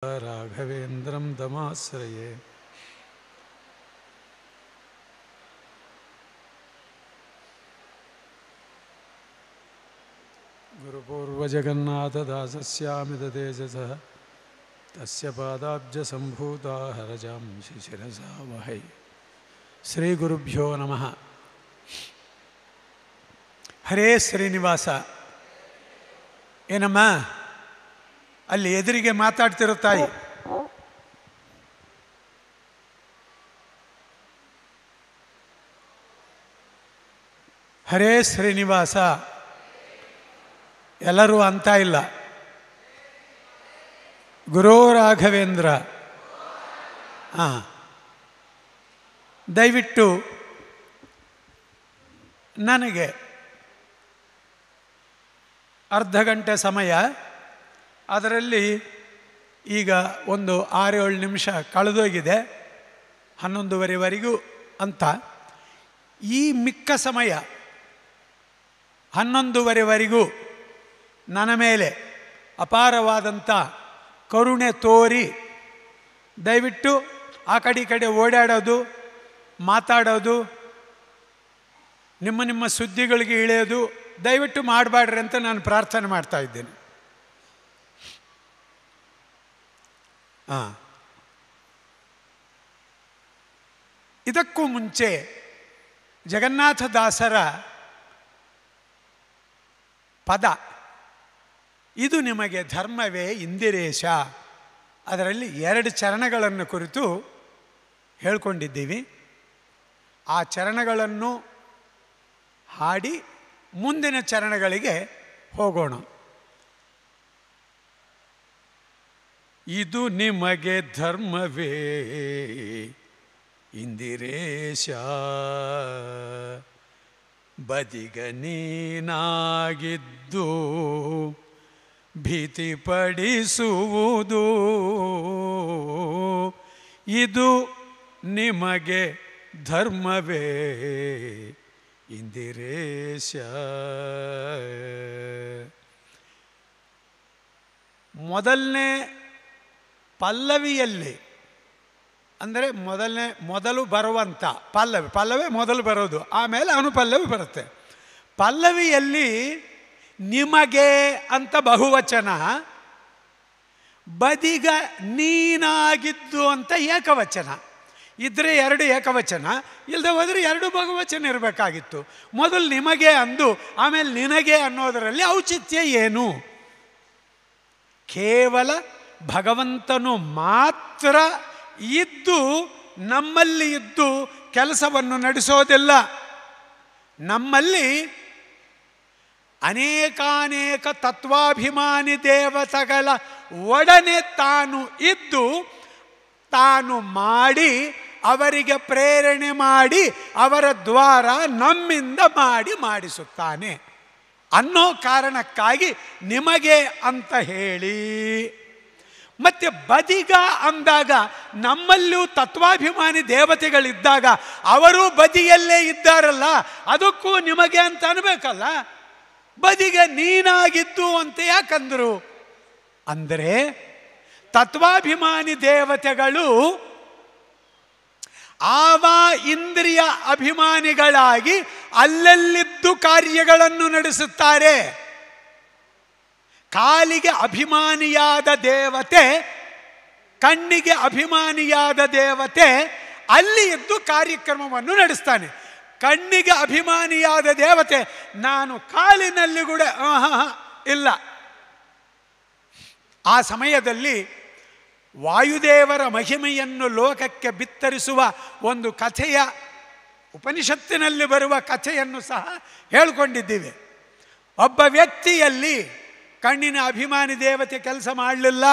राघवेन्द्रं दमाश्रये गुरुपूर्वजगन्नाथदासस्यामिदतेजसः तस्य पादाब्जसम्भूता हरजां शिशिरसा वहै श्रीगुरुभ्यो नमः हरे श्रीनिवास ए नमः ಅಲ್ಲಿ ಎದುರಿಗೆ ಮಾತಾಡ್ತಿರೋ ತಾಯಿ ಹರೇ ಶ್ರೀನಿವಾಸ ಎಲ್ಲರೂ ಅಂತ ಇಲ್ಲ ಗುರೋ ರಾಘವೇಂದ್ರ ಹಾಂ ದಯವಿಟ್ಟು ನನಗೆ ಅರ್ಧ ಗಂಟೆ ಸಮಯ ಅದರಲ್ಲಿ ಈಗ ಒಂದು ಆರೇಳು ನಿಮಿಷ ಕಳೆದೋಗಿದೆ ಹನ್ನೊಂದುವರೆವರೆಗೂ ಅಂತ ಈ ಮಿಕ್ಕ ಸಮಯ ಹನ್ನೊಂದುವರೆವರೆಗೂ ನನ್ನ ಮೇಲೆ ಅಪಾರವಾದಂಥ ಕರುಣೆ ತೋರಿ ದಯವಿಟ್ಟು ಆ ಕಡೆ ಕಡೆ ಓಡಾಡೋದು ಮಾತಾಡೋದು ನಿಮ್ಮ ನಿಮ್ಮ ಸುದ್ದಿಗಳಿಗೆ ಇಳಿಯೋದು ದಯವಿಟ್ಟು ಮಾಡಬೇಡ್ರಿ ಅಂತ ನಾನು ಪ್ರಾರ್ಥನೆ ಮಾಡ್ತಾ ಇದಕ್ಕೂ ಮುಂಚೆ ಜಗನ್ನಾಥದಾಸರ ಪದ ಇದು ನಿಮಗೆ ಧರ್ಮವೇ ಇಂದಿರೇಶ ಅದರಲ್ಲಿ ಎರಡು ಚರಣಗಳನ್ನು ಕುರಿತು ಹೇಳ್ಕೊಂಡಿದ್ದೀವಿ ಆ ಚರಣಗಳನ್ನು ಹಾಡಿ ಮುಂದಿನ ಚರಣಗಳಿಗೆ ಹೋಗೋಣ ಇದು ನಿಮಗೆ ಧರ್ಮವೇ ಇಂದಿರೇಶ ಬದಿಗ ನೀನಾಗಿದ್ದು ಭೀತಿಪಡಿಸುವುದು ಇದು ನಿಮಗೆ ಧರ್ಮವೇ ಇಂದಿರೇಶ ಮೊದಲನೇ ಪಲ್ಲವಿಯಲ್ಲಿ ಅಂದರೆ ಮೊದಲನೇ ಮೊದಲು ಬರುವಂಥ ಪಲ್ಲವಿ ಪಲ್ಲವಿ ಮೊದಲು ಬರೋದು ಆಮೇಲೆ ಅನುಪಲ್ಲವಿ ಬರುತ್ತೆ ಪಲ್ಲವಿಯಲ್ಲಿ ನಿಮಗೆ ಅಂತ ಬಹುವಚನ ಬದಿಗ ನೀನಾಗಿದ್ದು ಅಂತ ಏಕವಚನ ಇದ್ದರೆ ಎರಡು ಏಕವಚನ ಇಲ್ಲದೆ ಹೋದರೆ ಎರಡು ಬಹುವಚನ ಇರಬೇಕಾಗಿತ್ತು ಮೊದಲು ನಿಮಗೆ ಅಂದು ಆಮೇಲೆ ನಿನಗೆ ಅನ್ನೋದರಲ್ಲಿ ಔಚಿತ್ಯ ಏನು ಕೇವಲ ಭಗವಂತನು ಮಾತ್ರ ಇದ್ದು ನಮ್ಮಲ್ಲಿ ಇದ್ದು ಕೆಲಸವನ್ನು ನಡೆಸೋದಿಲ್ಲ ನಮ್ಮಲ್ಲಿ ಅನೇಕಾನೇಕ ತತ್ವಾಭಿಮಾನಿ ದೇವತೆಗಳ ಒಡನೆ ತಾನು ಇದ್ದು ತಾನು ಮಾಡಿ ಅವರಿಗೆ ಪ್ರೇರಣೆ ಮಾಡಿ ಅವರ ದ್ವಾರ ನಮ್ಮಿಂದ ಮಾಡಿ ಮಾಡಿಸುತ್ತಾನೆ ಅನ್ನೋ ಕಾರಣಕ್ಕಾಗಿ ನಿಮಗೆ ಅಂತ ಹೇಳಿ ಮತ್ತೆ ಬದಿಗ ಅಂದಾಗ ನಮ್ಮಲ್ಲೂ ತತ್ವಾಭಿಮಾನಿ ದೇವತೆಗಳಿದ್ದಾಗ ಅವರು ಬದಿಯಲ್ಲೇ ಇದ್ದಾರಲ್ಲ ಅದಕ್ಕೂ ನಿಮಗೆ ಅಂತ ಅನ್ಬೇಕಲ್ಲ ಬದಿಗೆ ನೀನಾಗಿದ್ದು ಅಂತ ಯಾಕಂದರು ಅಂದರೆ ತತ್ವಾಭಿಮಾನಿ ದೇವತೆಗಳು ಆವಾ ಇಂದ್ರಿಯ ಅಭಿಮಾನಿಗಳಾಗಿ ಅಲ್ಲಲ್ಲಿದ್ದು ಕಾರ್ಯಗಳನ್ನು ನಡೆಸುತ್ತಾರೆ ಕಾಲಿಗೆ ಅಭಿಮಾನಿಯಾದ ದೇವತೆ ಕಣ್ಣಿಗೆ ಅಭಿಮಾನಿಯಾದ ದೇವತೆ ಅಲ್ಲಿ ಇದ್ದು ಕಾರ್ಯಕ್ರಮವನ್ನು ನಡೆಸ್ತಾನೆ ಕಣ್ಣಿಗೆ ಅಭಿಮಾನಿಯಾದ ದೇವತೆ ನಾನು ಕಾಲಿನಲ್ಲಿ ಕೂಡ ಇಲ್ಲ ಆ ಸಮಯದಲ್ಲಿ ವಾಯುದೇವರ ಮಹಿಮೆಯನ್ನು ಲೋಕಕ್ಕೆ ಬಿತ್ತರಿಸುವ ಒಂದು ಕಥೆಯ ಉಪನಿಷತ್ತಿನಲ್ಲಿ ಬರುವ ಕಥೆಯನ್ನು ಸಹ ಹೇಳಿಕೊಂಡಿದ್ದೀವಿ ಒಬ್ಬ ವ್ಯಕ್ತಿಯಲ್ಲಿ ಕಣ್ಣಿನ ಅಭಿಮಾನಿ ದೇವತೆ ಕೆಲಸ ಮಾಡಲಿಲ್ಲ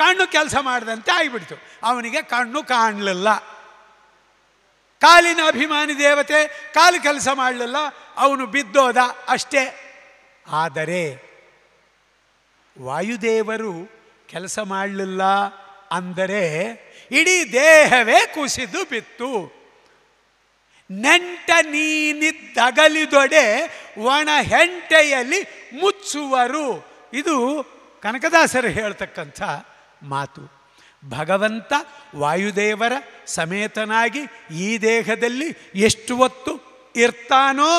ಕಣ್ಣು ಕೆಲಸ ಮಾಡಿದಂತೆ ಆಗಿಬಿಡ್ತು ಅವನಿಗೆ ಕಣ್ಣು ಕಾಣಲಿಲ್ಲ ಕಾಲಿನ ಅಭಿಮಾನಿ ದೇವತೆ ಕಾಲು ಕೆಲಸ ಮಾಡಲಿಲ್ಲ ಅವನು ಬಿದ್ದೋದ ಅಷ್ಟೇ ಆದರೆ ವಾಯುದೇವರು ಕೆಲಸ ಮಾಡಲಿಲ್ಲ ಅಂದರೆ ಇಡೀ ದೇಹವೇ ಕುಸಿದು ಬಿತ್ತು ನೆಂಟ ನೀನಿದ್ದಗಲಿದೊಡೆ ಒಣ ಹೆಂಟೆಯಲ್ಲಿ ಮುಚ್ಚುವರು ಇದು ಕನಕದಾಸರು ಹೇಳ್ತಕ್ಕಂಥ ಮಾತು ಭಗವಂತ ವಾಯುದೇವರ ಸಮೇತನಾಗಿ ಈ ದೇಹದಲ್ಲಿ ಎಷ್ಟು ಹೊತ್ತು ಇರ್ತಾನೋ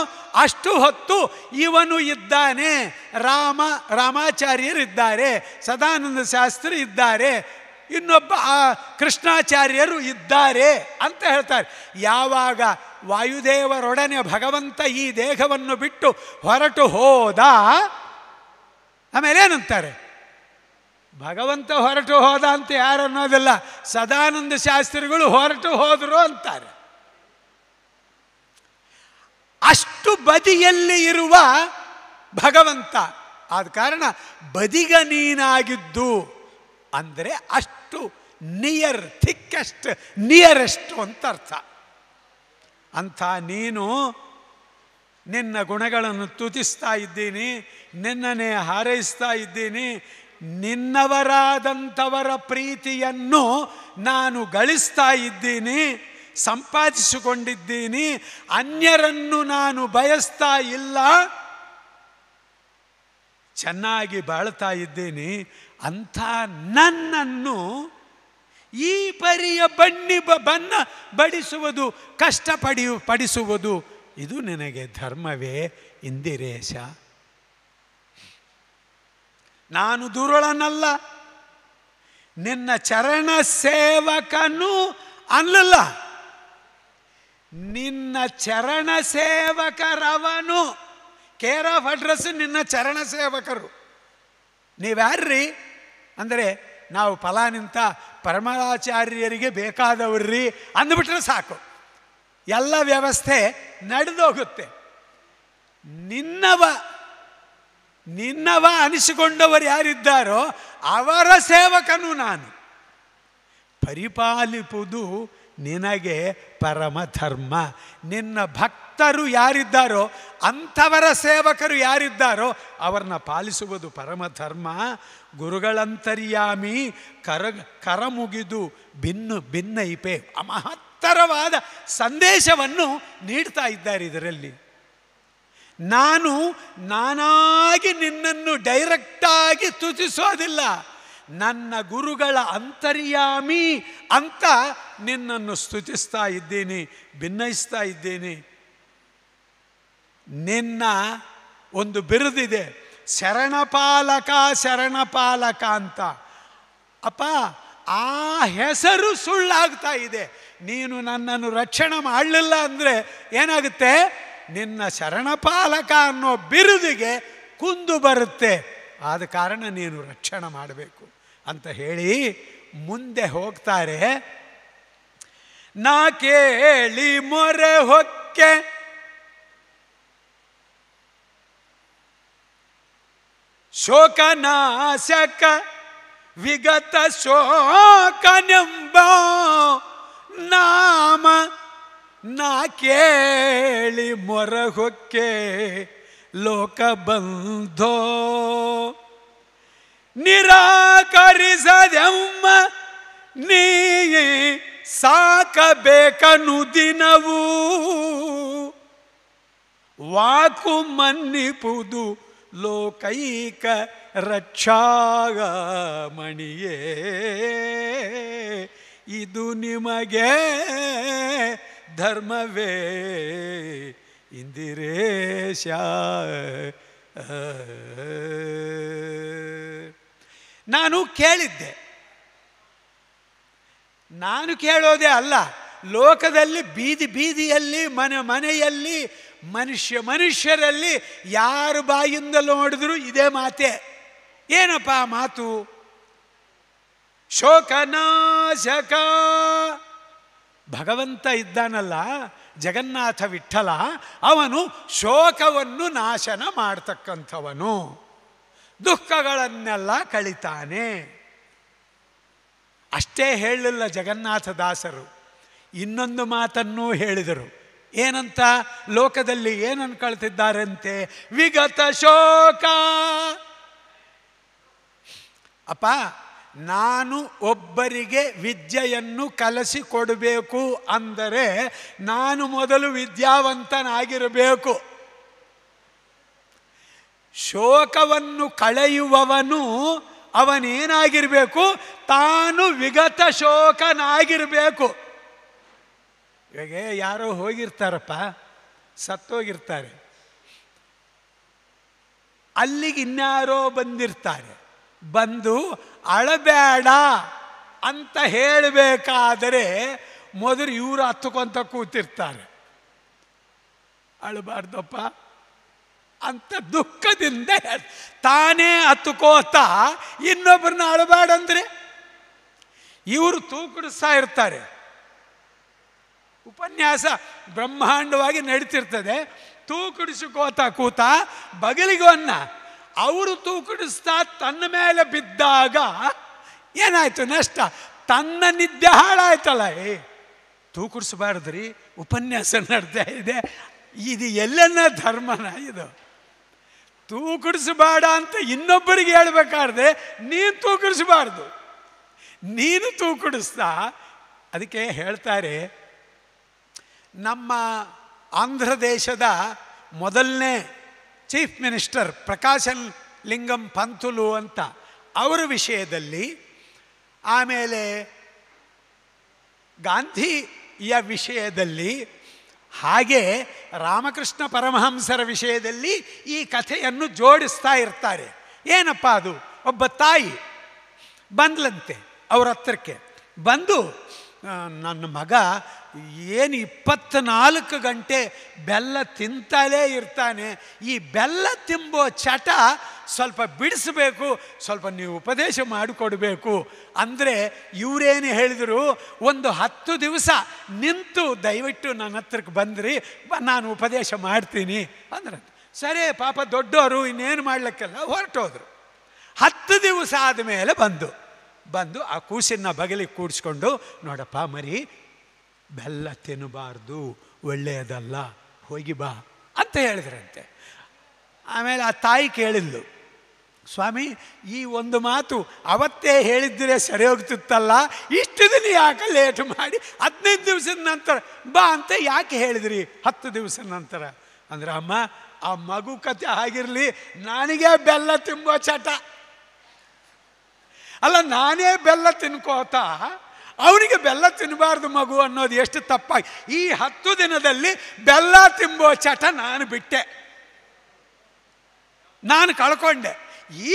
ಅಷ್ಟು ಹೊತ್ತು ಇವನು ಇದ್ದಾನೆ ರಾಮ ರಾಮಾಚಾರ್ಯರಿದ್ದಾರೆ ಸದಾನಂದ ಶಾಸ್ತ್ರಿ ಇದ್ದಾರೆ ಇನ್ನೊಬ್ಬ ಆ ಕೃಷ್ಣಾಚಾರ್ಯರು ಇದ್ದಾರೆ ಅಂತ ಹೇಳ್ತಾರೆ ಯಾವಾಗ ವಾಯುದೇವರೊಡನೆ ಭಗವಂತ ಈ ದೇಹವನ್ನು ಬಿಟ್ಟು ಹೊರಟು ಹೋದ ಆಮೇಲೆ ಏನಂತಾರೆ ಭಗವಂತ ಹೊರಟು ಹೋದ ಅಂತ ಯಾರು ಅನ್ನೋದಿಲ್ಲ ಸದಾನಂದ ಶಾಸ್ತ್ರಿಗಳು ಹೊರಟು ಹೋದರು ಅಂತಾರೆ ಅಷ್ಟು ಬದಿಯಲ್ಲಿ ಇರುವ ಭಗವಂತ ಆದ ಕಾರಣ ಬದಿಗ ನೀನಾಗಿದ್ದು ಅಂದರೆ ಅಷ್ಟು ಅಷ್ಟು ನಿಯರ್ ಥಿಕ್ಕೆಸ್ಟ್ ನಿಯರೆಸ್ಟ್ ಅಂತ ಅರ್ಥ ಅಂಥ ನೀನು ನಿನ್ನ ಗುಣಗಳನ್ನು ತುತಿಸ್ತಾ ಇದ್ದೀನಿ ನಿನ್ನನ್ನೇ ಹಾರೈಸ್ತಾ ಇದ್ದೀನಿ ನಿನ್ನವರಾದಂಥವರ ಪ್ರೀತಿಯನ್ನು ನಾನು ಗಳಿಸ್ತಾ ಇದ್ದೀನಿ ಸಂಪಾದಿಸಿಕೊಂಡಿದ್ದೀನಿ ಅನ್ಯರನ್ನು ನಾನು ಬಯಸ್ತಾ ಇಲ್ಲ ಚೆನ್ನಾಗಿ ಬಾಳ್ತಾ ಇದ್ದೀನಿ ಅಂಥ ನನ್ನನ್ನು ಈ ಪರಿಯ ಬಣ್ಣಿ ಬಣ್ಣ ಬಡಿಸುವುದು ಕಷ್ಟಪಡಿ ಪಡಿಸುವುದು ಇದು ನಿನಗೆ ಧರ್ಮವೇ ಇಂದಿರೇಶ ನಾನು ದುರುಳನಲ್ಲ ನಿನ್ನ ಚರಣ ಸೇವಕನು ಅಲ್ಲಲ್ಲ ನಿನ್ನ ಚರಣ ಸೇವಕರವನು ಕೇರ್ ಆಫ್ ಅಡ್ರೆಸ್ ನಿನ್ನ ಚರಣ ಸೇವಕರು ನೀವ್ಯಾರ್ರಿ ಅಂದರೆ ನಾವು ಫಲಾನಿಂತ ಪರಮಾಚಾರ್ಯರಿಗೆ ಬೇಕಾದವ್ರಿ ಅಂದ್ಬಿಟ್ರೆ ಸಾಕು ಎಲ್ಲ ವ್ಯವಸ್ಥೆ ನಡೆದೋಗುತ್ತೆ ನಿನ್ನವ ನಿನ್ನವ ಅನಿಸಿಕೊಂಡವರು ಯಾರಿದ್ದಾರೋ ಅವರ ಸೇವಕನು ನಾನು ಪರಿಪಾಲಿಪುದು ನಿನಗೆ ಪರಮ ಧರ್ಮ ನಿನ್ನ ಭಕ್ತರು ಯಾರಿದ್ದಾರೋ ಅಂಥವರ ಸೇವಕರು ಯಾರಿದ್ದಾರೋ ಅವರನ್ನ ಪಾಲಿಸುವುದು ಪರಮ ಧರ್ಮ ಗುರುಗಳಂತರ್ಯಾಮಿ ಕರ ಕರ ಮುಗಿದು ಭಿನ್ನು ಇಪೆ ಮಹತ್ತರವಾದ ಸಂದೇಶವನ್ನು ನೀಡ್ತಾ ಇದ್ದಾರೆ ಇದರಲ್ಲಿ ನಾನು ನಾನಾಗಿ ನಿನ್ನನ್ನು ಡೈರೆಕ್ಟಾಗಿ ಸ್ತುತಿಸೋದಿಲ್ಲ ನನ್ನ ಗುರುಗಳ ಅಂತರ್ಯಾಮಿ ಅಂತ ನಿನ್ನನ್ನು ಸ್ತುತಿಸ್ತಾ ಇದ್ದೀನಿ ಭಿನ್ನಯಿಸ್ತಾ ಇದ್ದೀನಿ ನಿನ್ನ ಒಂದು ಬಿರುದಿದೆ ಶರಣಪಾಲಕ ಶರಣಪಾಲಕ ಅಂತ ಅಪ್ಪ ಆ ಹೆಸರು ಸುಳ್ಳಾಗ್ತಾ ಇದೆ ನೀನು ನನ್ನನ್ನು ರಕ್ಷಣೆ ಮಾಡಲಿಲ್ಲ ಅಂದರೆ ಏನಾಗುತ್ತೆ ನಿನ್ನ ಶರಣಪಾಲಕ ಅನ್ನೋ ಬಿರುದಿಗೆ ಕುಂದು ಬರುತ್ತೆ ಆದ ಕಾರಣ ನೀನು ರಕ್ಷಣೆ ಮಾಡಬೇಕು ಅಂತ ಹೇಳಿ ಮುಂದೆ ಹೋಗ್ತಾರೆ ನಾ ಕೇಳಿ ಮೊರೆ ಹೊಕ್ಕೆ ಶೋಕನಾಶಕ ವಿಗತ ಶೋಕನೆಂಬ ನಾಮ ನಾ ಕೇಳಿ ಮೊರಹೊಕ್ಕೆ ಲೋಕ ಬಂಧೋ ನಿರಾಕರಿಸದೆಮ್ಮ ನೀ ಸಾಕಬೇಕನು ದಿನವೂ ವಾಕು ಮನ್ನಿಪುದು ಲೋಕೈಕ ರಕ್ಷಾಗಮಣಿಯೇ ಇದು ನಿಮಗೆ ಧರ್ಮವೇ ಇಂದಿರೇಶ ನಾನು ಕೇಳಿದ್ದೆ ನಾನು ಕೇಳೋದೇ ಅಲ್ಲ ಲೋಕದಲ್ಲಿ ಬೀದಿ ಬೀದಿಯಲ್ಲಿ ಮನೆ ಮನೆಯಲ್ಲಿ ಮನುಷ್ಯ ಮನುಷ್ಯರಲ್ಲಿ ಯಾರು ಬಾಯಿಂದಲೂ ನೋಡಿದ್ರು ಇದೇ ಮಾತೆ ಏನಪ್ಪ ಆ ಮಾತು ಶೋಕನಾಶಕ ಭಗವಂತ ಇದ್ದಾನಲ್ಲ ಜಗನ್ನಾಥ ವಿಠಲ ಅವನು ಶೋಕವನ್ನು ನಾಶನ ಮಾಡ್ತಕ್ಕಂಥವನು ದುಃಖಗಳನ್ನೆಲ್ಲ ಕಳಿತಾನೆ ಅಷ್ಟೇ ಹೇಳಲಿಲ್ಲ ಜಗನ್ನಾಥ ದಾಸರು ಇನ್ನೊಂದು ಮಾತನ್ನೂ ಹೇಳಿದರು ಏನಂತ ಲೋಕದಲ್ಲಿ ಏನು ಅನ್ಕೊಳ್ತಿದ್ದಾರಂತೆ ವಿಗತ ಶೋಕ ಅಪ್ಪ ನಾನು ಒಬ್ಬರಿಗೆ ವಿದ್ಯೆಯನ್ನು ಕೊಡಬೇಕು ಅಂದರೆ ನಾನು ಮೊದಲು ವಿದ್ಯಾವಂತನಾಗಿರಬೇಕು ಶೋಕವನ್ನು ಕಳೆಯುವವನು ಅವನೇನಾಗಿರಬೇಕು ತಾನು ವಿಗತ ಶೋಕನಾಗಿರಬೇಕು ಇವಾಗ ಯಾರೋ ಹೋಗಿರ್ತಾರಪ್ಪ ಸತ್ತೋಗಿರ್ತಾರೆ ಅಲ್ಲಿಗೆ ಇನ್ಯಾರೋ ಬಂದಿರ್ತಾರೆ ಬಂದು ಅಳಬೇಡ ಅಂತ ಹೇಳಬೇಕಾದರೆ ಮೊದಲು ಇವರು ಹತ್ತುಕೊಂತ ಕೂತಿರ್ತಾರೆ ಅಳಬಾರ್ದಪ್ಪ ಅಂತ ದುಃಖದಿಂದ ತಾನೇ ಹತ್ತುಕೋತ ಇನ್ನೊಬ್ಬರನ್ನ ಅಳಬೇಡಂದ್ರೆ ಇವರು ತೂಕಡಿಸ್ತಾ ಇರ್ತಾರೆ ಉಪನ್ಯಾಸ ಬ್ರಹ್ಮಾಂಡವಾಗಿ ನಡೀತಿರ್ತದೆ ಕೋತ ಕೂತ ಬಗಲಿಗೂ ಅನ್ನ ಅವರು ತೂಕುಡಿಸ್ತಾ ತನ್ನ ಮೇಲೆ ಬಿದ್ದಾಗ ಏನಾಯ್ತು ನಷ್ಟ ತನ್ನ ನಿದ್ದೆ ಹಾಳಾಯ್ತಲ್ಲ ಏ ತೂಕುಡಿಸಬಾರ್ದ್ರಿ ಉಪನ್ಯಾಸ ನಡ್ತಾ ಇದೆ ಇದು ಎಲ್ಲೆನ್ನ ಧರ್ಮನ ಇದು ತೂಕುಡಿಸಬಾಡ ಅಂತ ಇನ್ನೊಬ್ಬರಿಗೆ ಹೇಳ್ಬೇಕಾದ್ರೆ ನೀನು ತೂಕುಡಿಸಬಾರ್ದು ನೀನು ತೂಕುಡಿಸ್ತಾ ಅದಕ್ಕೆ ಹೇಳ್ತಾರೆ ನಮ್ಮ ಆಂಧ್ರ ದೇಶದ ಮೊದಲನೇ ಚೀಫ್ ಮಿನಿಸ್ಟರ್ ಪ್ರಕಾಶನ್ ಲಿಂಗಂ ಪಂತುಲು ಅಂತ ಅವರ ವಿಷಯದಲ್ಲಿ ಆಮೇಲೆ ಗಾಂಧಿಯ ವಿಷಯದಲ್ಲಿ ಹಾಗೆ ರಾಮಕೃಷ್ಣ ಪರಮಹಂಸರ ವಿಷಯದಲ್ಲಿ ಈ ಕಥೆಯನ್ನು ಜೋಡಿಸ್ತಾ ಇರ್ತಾರೆ ಏನಪ್ಪ ಅದು ಒಬ್ಬ ತಾಯಿ ಬಂದ್ಲಂತೆ ಅವರ ಹತ್ರಕ್ಕೆ ಬಂದು ನನ್ನ ಮಗ ಏನು ಇಪ್ಪತ್ತ್ನಾಲ್ಕು ಗಂಟೆ ಬೆಲ್ಲ ತಿಂತಲೇ ಇರ್ತಾನೆ ಈ ಬೆಲ್ಲ ತಿಂಬೋ ಚಟ ಸ್ವಲ್ಪ ಬಿಡಿಸಬೇಕು ಸ್ವಲ್ಪ ನೀವು ಉಪದೇಶ ಮಾಡಿಕೊಡಬೇಕು ಅಂದರೆ ಇವರೇನು ಹೇಳಿದರು ಒಂದು ಹತ್ತು ದಿವಸ ನಿಂತು ದಯವಿಟ್ಟು ನನ್ನ ಹತ್ರಕ್ಕೆ ಬಂದ್ರಿ ನಾನು ಉಪದೇಶ ಮಾಡ್ತೀನಿ ಅಂದ್ರೆ ಸರಿ ಪಾಪ ದೊಡ್ಡವರು ಇನ್ನೇನು ಮಾಡಲಿಕ್ಕೆಲ್ಲ ಹೊರಟೋದ್ರು ಹತ್ತು ದಿವಸ ಆದಮೇಲೆ ಬಂದು ಬಂದು ಆ ಕೂಸಿನ ಬಗಲಿಗೆ ಕೂಡಿಸ್ಕೊಂಡು ನೋಡಪ್ಪ ಮರಿ ಬೆಲ್ಲ ತಿನ್ನಬಾರ್ದು ಒಳ್ಳೆಯದಲ್ಲ ಹೋಗಿ ಬಾ ಅಂತ ಹೇಳಿದ್ರಂತೆ ಆಮೇಲೆ ಆ ತಾಯಿ ಕೇಳಿದ್ಲು ಸ್ವಾಮಿ ಈ ಒಂದು ಮಾತು ಅವತ್ತೇ ಹೇಳಿದ್ದರೆ ಸರಿ ಹೋಗ್ತಿತ್ತಲ್ಲ ಇಷ್ಟು ದಿನ ಯಾಕೆ ಲೇಟ್ ಮಾಡಿ ಹದಿನೈದು ದಿವಸದ ನಂತರ ಬಾ ಅಂತ ಯಾಕೆ ಹೇಳಿದ್ರಿ ಹತ್ತು ದಿವಸದ ನಂತರ ಅಂದ್ರೆ ಅಮ್ಮ ಆ ಮಗು ಕತೆ ಆಗಿರಲಿ ನನಗೆ ಬೆಲ್ಲ ತುಂಬೋ ಚಟ ಅಲ್ಲ ನಾನೇ ಬೆಲ್ಲ ತಿನ್ಕೋತಾ ಅವನಿಗೆ ಬೆಲ್ಲ ತಿನ್ನಬಾರ್ದು ಮಗು ಅನ್ನೋದು ಎಷ್ಟು ತಪ್ಪಾಗಿ ಈ ಹತ್ತು ದಿನದಲ್ಲಿ ಬೆಲ್ಲ ತಿಂಬೋ ಚಟ ನಾನು ಬಿಟ್ಟೆ ನಾನು ಕಳ್ಕೊಂಡೆ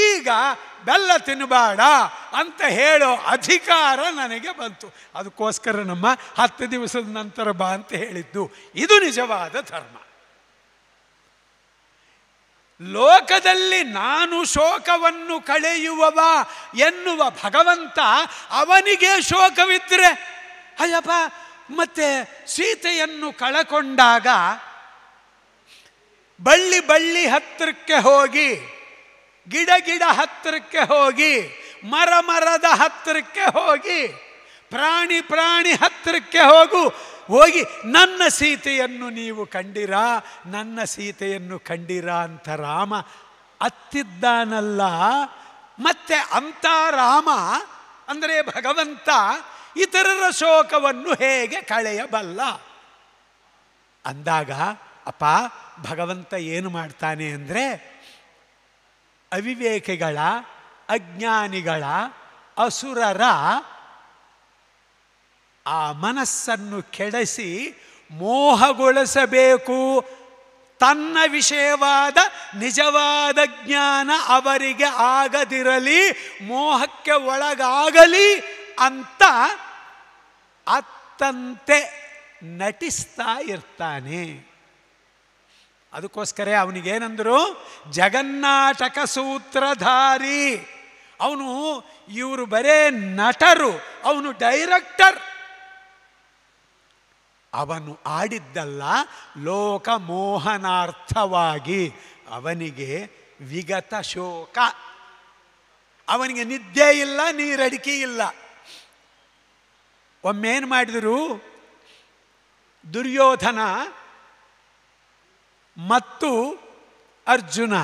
ಈಗ ಬೆಲ್ಲ ತಿನ್ನಬೇಡ ಅಂತ ಹೇಳೋ ಅಧಿಕಾರ ನನಗೆ ಬಂತು ಅದಕ್ಕೋಸ್ಕರ ನಮ್ಮ ಹತ್ತು ದಿವಸದ ನಂತರ ಬಾ ಅಂತ ಹೇಳಿದ್ದು ಇದು ನಿಜವಾದ ಧರ್ಮ ಲೋಕದಲ್ಲಿ ನಾನು ಶೋಕವನ್ನು ಕಳೆಯುವವ ಎನ್ನುವ ಭಗವಂತ ಅವನಿಗೆ ಶೋಕವಿದ್ರೆ ಅಯ್ಯಪ್ಪ ಮತ್ತೆ ಸೀತೆಯನ್ನು ಕಳಕೊಂಡಾಗ ಬಳ್ಳಿ ಬಳ್ಳಿ ಹತ್ತಿರಕ್ಕೆ ಹೋಗಿ ಗಿಡ ಗಿಡ ಹತ್ತಿರಕ್ಕೆ ಹೋಗಿ ಮರ ಮರದ ಹತ್ತಿರಕ್ಕೆ ಹೋಗಿ ಪ್ರಾಣಿ ಪ್ರಾಣಿ ಹತ್ತಿರಕ್ಕೆ ಹೋಗು ಹೋಗಿ ನನ್ನ ಸೀತೆಯನ್ನು ನೀವು ಕಂಡಿರಾ ನನ್ನ ಸೀತೆಯನ್ನು ಕಂಡಿರಾ ಅಂತ ರಾಮ ಅತ್ತಿದ್ದಾನಲ್ಲ ಮತ್ತೆ ಅಂತ ರಾಮ ಅಂದರೆ ಭಗವಂತ ಇತರರ ಶೋಕವನ್ನು ಹೇಗೆ ಕಳೆಯಬಲ್ಲ ಅಂದಾಗ ಅಪ್ಪ ಭಗವಂತ ಏನು ಮಾಡ್ತಾನೆ ಅಂದರೆ ಅವಿವೇಕಿಗಳ ಅಜ್ಞಾನಿಗಳ ಅಸುರರ ಆ ಮನಸ್ಸನ್ನು ಕೆಡಿಸಿ ಮೋಹಗೊಳಿಸಬೇಕು ತನ್ನ ವಿಷಯವಾದ ನಿಜವಾದ ಜ್ಞಾನ ಅವರಿಗೆ ಆಗದಿರಲಿ ಮೋಹಕ್ಕೆ ಒಳಗಾಗಲಿ ಅಂತ ಅತ್ತಂತೆ ನಟಿಸ್ತಾ ಇರ್ತಾನೆ ಅದಕ್ಕೋಸ್ಕರ ಅವನಿಗೇನಂದರು ಜಗನ್ನಾಟಕ ಸೂತ್ರಧಾರಿ ಅವನು ಇವರು ಬರೇ ನಟರು ಅವನು ಡೈರೆಕ್ಟರ್ ಅವನು ಆಡಿದ್ದಲ್ಲ ಮೋಹನಾರ್ಥವಾಗಿ ಅವನಿಗೆ ವಿಗತ ಶೋಕ ಅವನಿಗೆ ನಿದ್ದೆ ಇಲ್ಲ ನೀರಡಿಕೆ ಇಲ್ಲ ಒಮ್ಮೇನು ಮಾಡಿದರು ದುರ್ಯೋಧನ ಮತ್ತು ಅರ್ಜುನ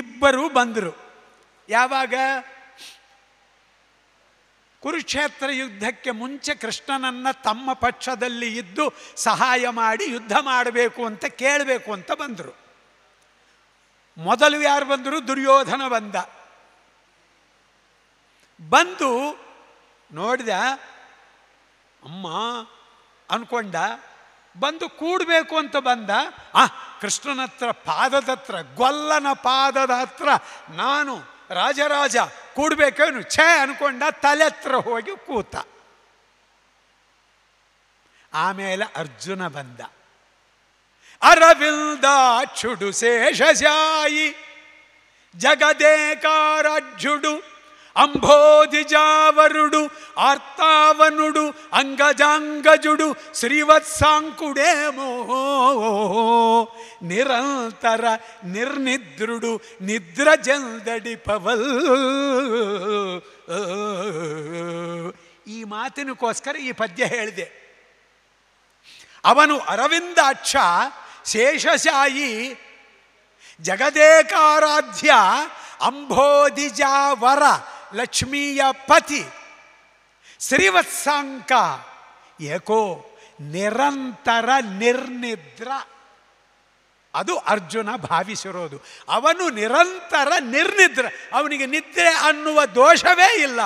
ಇಬ್ಬರು ಬಂದರು ಯಾವಾಗ ಕುರುಕ್ಷೇತ್ರ ಯುದ್ಧಕ್ಕೆ ಮುಂಚೆ ಕೃಷ್ಣನನ್ನ ತಮ್ಮ ಪಕ್ಷದಲ್ಲಿ ಇದ್ದು ಸಹಾಯ ಮಾಡಿ ಯುದ್ಧ ಮಾಡಬೇಕು ಅಂತ ಕೇಳಬೇಕು ಅಂತ ಬಂದರು ಮೊದಲು ಯಾರು ಬಂದರು ದುರ್ಯೋಧನ ಬಂದ ಬಂದು ನೋಡಿದ ಅಮ್ಮ ಅನ್ಕೊಂಡ ಬಂದು ಕೂಡಬೇಕು ಅಂತ ಬಂದ ಆ ಕೃಷ್ಣನ ಹತ್ರ ಪಾದದ ಹತ್ರ ಗೊಲ್ಲನ ಪಾದದ ಹತ್ರ ನಾನು ರಾಜ ರಾಜ ಕೂಡ್ಬೇಕೇನು ಛೇ ಅನ್ಕೊಂಡ ತಲೆತ್ರ ಹೋಗಿ ಕೂತ ಆಮೇಲೆ ಅರ್ಜುನ ಬಂದ ಅರವಿಲ್ದಾಕ್ಷುಡು ಶೇಷಶಾಯಿ ಜಗದೇಕಾರಜ್ಜುಡು ಅಂಬೋದಿಜಾವರುಡು ಆರ್ತಾವನುಡು ಅಂಗಜಾಂಗಜುಡು ಶ್ರೀವತ್ಸಾಂಕುಡೇಮೋ ನಿರಂತರ ನಿರ್ನಿದ್ರುಡು ನಿದ್ರ ಜಲ್ದಡಿ ಪವಲ್ ಈ ಮಾತಿನಕ್ಕೋಸ್ಕರ ಈ ಪದ್ಯ ಹೇಳಿದೆ ಅವನು ಅರವಿಂದಾಕ್ಷ ಶೇಷಶಾಯಿ ಜಗದೇಕಾರಾಧ್ಯ ಅಂಬೋಧಿಜಾವರ ಲಕ್ಷ್ಮೀಯ ಪತಿ ಶ್ರೀವತ್ಸಾಂಕ ಏಕೋ ನಿರಂತರ ನಿರ್ನಿದ್ರ ಅದು ಅರ್ಜುನ ಭಾವಿಸಿರೋದು ಅವನು ನಿರಂತರ ನಿರ್ನಿದ್ರ ಅವನಿಗೆ ನಿದ್ರೆ ಅನ್ನುವ ದೋಷವೇ ಇಲ್ಲ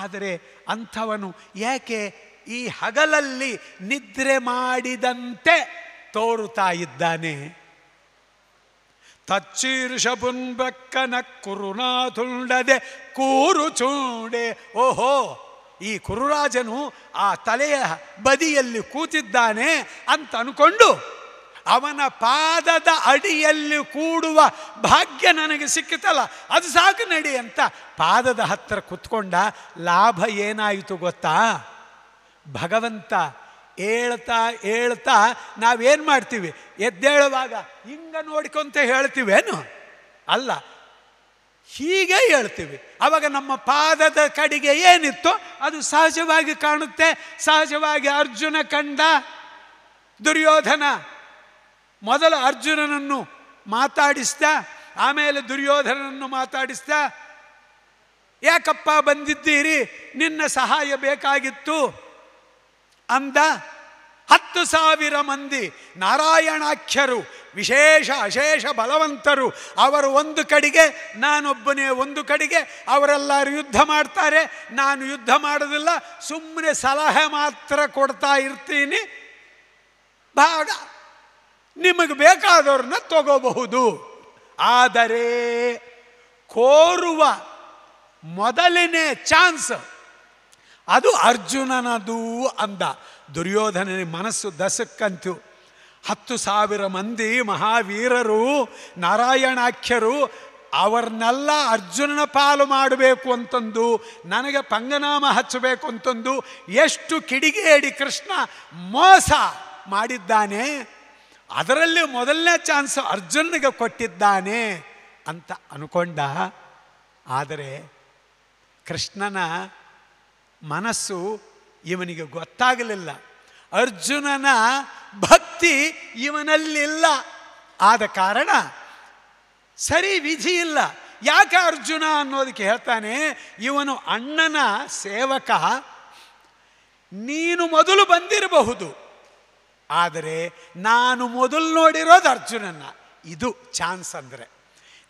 ಆದರೆ ಅಂಥವನು ಏಕೆ ಈ ಹಗಲಲ್ಲಿ ನಿದ್ರೆ ಮಾಡಿದಂತೆ ತೋರುತ್ತಾ ಇದ್ದಾನೆ തച്ചീർഷ ಬಕ್ಕನ കുറുനാതുണ്ടതെ ಕೂರು ಚೂಡೆ ಓಹೋ ಈ ಕುರುರಾಜನು ಆ ತಲೆಯ ಬದಿಯಲ್ಲಿ ಕೂತಿದ್ದಾನೆ ಅಂತ ಅನ್ಕೊಂಡು ಅವನ ಪಾದದ ಅಡಿಯಲ್ಲಿ ಕೂಡುವ ಭಾಗ್ಯ ನನಗೆ ಸಿಕ್ಕಿತಲ್ಲ ಅದು ಸಾಕು ನಡಿ ಅಂತ ಪಾದದ ಹತ್ತಿರ ಕೂತ್ಕೊಂಡ ಲಾಭ ಏನಾಯಿತು ಗೊತ್ತಾ ಭಗವಂತ ಹೇಳ್ತಾ ಹೇಳ್ತಾ ನಾವೇನು ಮಾಡ್ತೀವಿ ಎದ್ದೇಳುವಾಗ ಹಿಂಗ ನೋಡ್ಕೊಂತ ಹೇಳ್ತೀವೇನು ಅಲ್ಲ ಹೀಗೆ ಹೇಳ್ತೀವಿ ಅವಾಗ ನಮ್ಮ ಪಾದದ ಕಡೆಗೆ ಏನಿತ್ತು ಅದು ಸಹಜವಾಗಿ ಕಾಣುತ್ತೆ ಸಹಜವಾಗಿ ಅರ್ಜುನ ಕಂಡ ದುರ್ಯೋಧನ ಮೊದಲು ಅರ್ಜುನನನ್ನು ಮಾತಾಡಿಸ್ತಾ ಆಮೇಲೆ ದುರ್ಯೋಧನನ್ನು ಮಾತಾಡಿಸ್ತಾ ಯಾಕಪ್ಪ ಬಂದಿದ್ದೀರಿ ನಿನ್ನ ಸಹಾಯ ಬೇಕಾಗಿತ್ತು ಅಂದ ಹತ್ತು ಸಾವಿರ ಮಂದಿ ನಾರಾಯಣಾಖ್ಯರು ವಿಶೇಷ ಅಶೇಷ ಬಲವಂತರು ಅವರು ಒಂದು ಕಡೆಗೆ ನಾನೊಬ್ಬನೇ ಒಂದು ಕಡೆಗೆ ಅವರೆಲ್ಲರೂ ಯುದ್ಧ ಮಾಡ್ತಾರೆ ನಾನು ಯುದ್ಧ ಮಾಡೋದಿಲ್ಲ ಸುಮ್ಮನೆ ಸಲಹೆ ಮಾತ್ರ ಕೊಡ್ತಾ ಇರ್ತೀನಿ ಭಾಗ ನಿಮಗೆ ಬೇಕಾದವ್ರನ್ನ ತಗೋಬಹುದು ಆದರೆ ಕೋರುವ ಮೊದಲನೇ ಚಾನ್ಸ್ ಅದು ಅರ್ಜುನನದು ಅಂದ ದುರ್ಯೋಧನನ ಮನಸ್ಸು ದಸಕ್ಕಂತು ಹತ್ತು ಸಾವಿರ ಮಂದಿ ಮಹಾವೀರರು ನಾರಾಯಣಾಖ್ಯರು ಅವ್ರನ್ನೆಲ್ಲ ಅರ್ಜುನನ ಪಾಲು ಮಾಡಬೇಕು ಅಂತಂದು ನನಗೆ ಪಂಗನಾಮ ಹಚ್ಚಬೇಕು ಅಂತಂದು ಎಷ್ಟು ಕಿಡಿಗೇಡಿ ಕೃಷ್ಣ ಮೋಸ ಮಾಡಿದ್ದಾನೆ ಅದರಲ್ಲಿ ಮೊದಲನೇ ಚಾನ್ಸ್ ಅರ್ಜುನಿಗೆ ಕೊಟ್ಟಿದ್ದಾನೆ ಅಂತ ಅನ್ಕೊಂಡ ಆದರೆ ಕೃಷ್ಣನ ಮನಸ್ಸು ಇವನಿಗೆ ಗೊತ್ತಾಗಲಿಲ್ಲ ಅರ್ಜುನನ ಭಕ್ತಿ ಇವನಲ್ಲಿಲ್ಲ ಆದ ಕಾರಣ ಸರಿ ವಿಧಿ ಇಲ್ಲ ಯಾಕೆ ಅರ್ಜುನ ಅನ್ನೋದಕ್ಕೆ ಹೇಳ್ತಾನೆ ಇವನು ಅಣ್ಣನ ಸೇವಕ ನೀನು ಮೊದಲು ಬಂದಿರಬಹುದು ಆದರೆ ನಾನು ಮೊದಲು ನೋಡಿರೋದು ಅರ್ಜುನನ್ನ ಇದು ಚಾನ್ಸ್ ಅಂದರೆ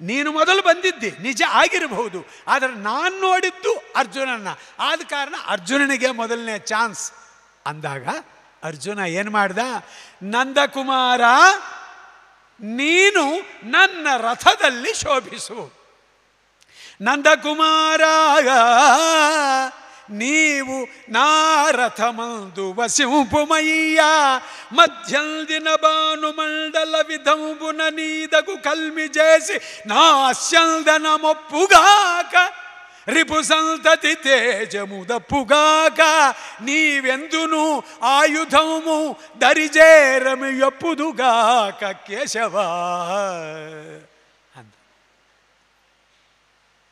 ನೀನು ಮೊದಲು ಬಂದಿದ್ದೆ ನಿಜ ಆಗಿರಬಹುದು ಆದರೆ ನಾನು ನೋಡಿದ್ದು ಅರ್ಜುನನ ಆದ ಕಾರಣ ಅರ್ಜುನನಿಗೆ ಮೊದಲನೇ ಚಾನ್ಸ್ ಅಂದಾಗ ಅರ್ಜುನ ಏನು ಮಾಡ್ದ ನಂದಕುಮಾರ ನೀನು ನನ್ನ ರಥದಲ್ಲಿ ಶೋಭಿಸು ನಂದಕುಮಾರ నీవు నా రథమందు వసింపుమయ్యా మధ్యందిన భానుమండల విధంబున నీదకు కల్మి చేసి నా స్యందనమొప్పుగాక రిపు సంతతి తేజముదప్పుగాక నీవెందును ఆయుధము దరిజేరమి ఎప్పుదుగాక కేశవా